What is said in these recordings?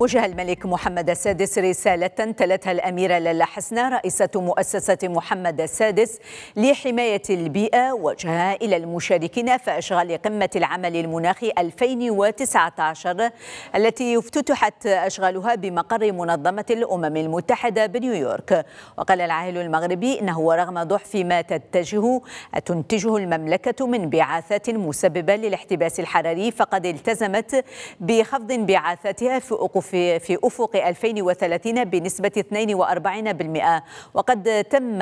وجه الملك محمد السادس رسالة تلتها الأميرة لالا حسنة رئيسة مؤسسة محمد السادس لحماية البيئة وجهها إلى المشاركين في أشغال قمة العمل المناخي 2019 التي افتتحت أشغالها بمقر منظمة الأمم المتحدة بنيويورك وقال العاهل المغربي إنه رغم ضعف ما تتجه تنتجه المملكة من انبعاثات مسببة للاحتباس الحراري فقد التزمت بخفض انبعاثاتها في أقوف في في افق 2030 بنسبه 42% وقد تم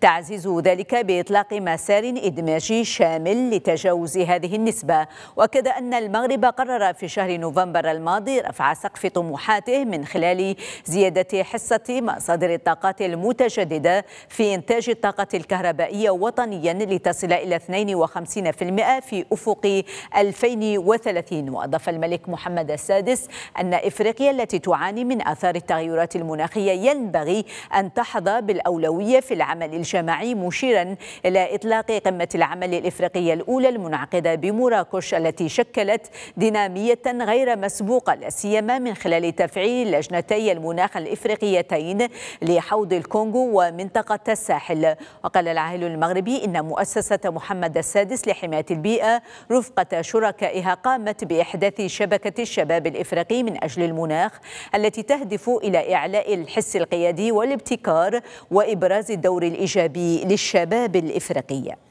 تعزيز ذلك باطلاق مسار ادماجي شامل لتجاوز هذه النسبه واكد ان المغرب قرر في شهر نوفمبر الماضي رفع سقف طموحاته من خلال زياده حصه مصادر الطاقات المتجدده في انتاج الطاقه الكهربائيه وطنيا لتصل الى 52% في افق 2030 واضاف الملك محمد السادس ان افريقيا التي تعاني من آثار التغيرات المناخية ينبغي أن تحظى بالأولوية في العمل الجماعي مشيرا إلى إطلاق قمة العمل الإفريقية الأولى المنعقدة بمراكش التي شكلت دينامية غير مسبوقة لا سيما من خلال تفعيل لجنتي المناخ الإفريقيتين لحوض الكونغو ومنطقة الساحل وقال العاهل المغربي إن مؤسسة محمد السادس لحماية البيئة رفقة شركائها قامت بإحداث شبكة الشباب الإفريقي من أجل المناخ المناخ التي تهدف إلى إعلاء الحس القيادي والابتكار وإبراز الدور الإيجابي للشباب الإفريقي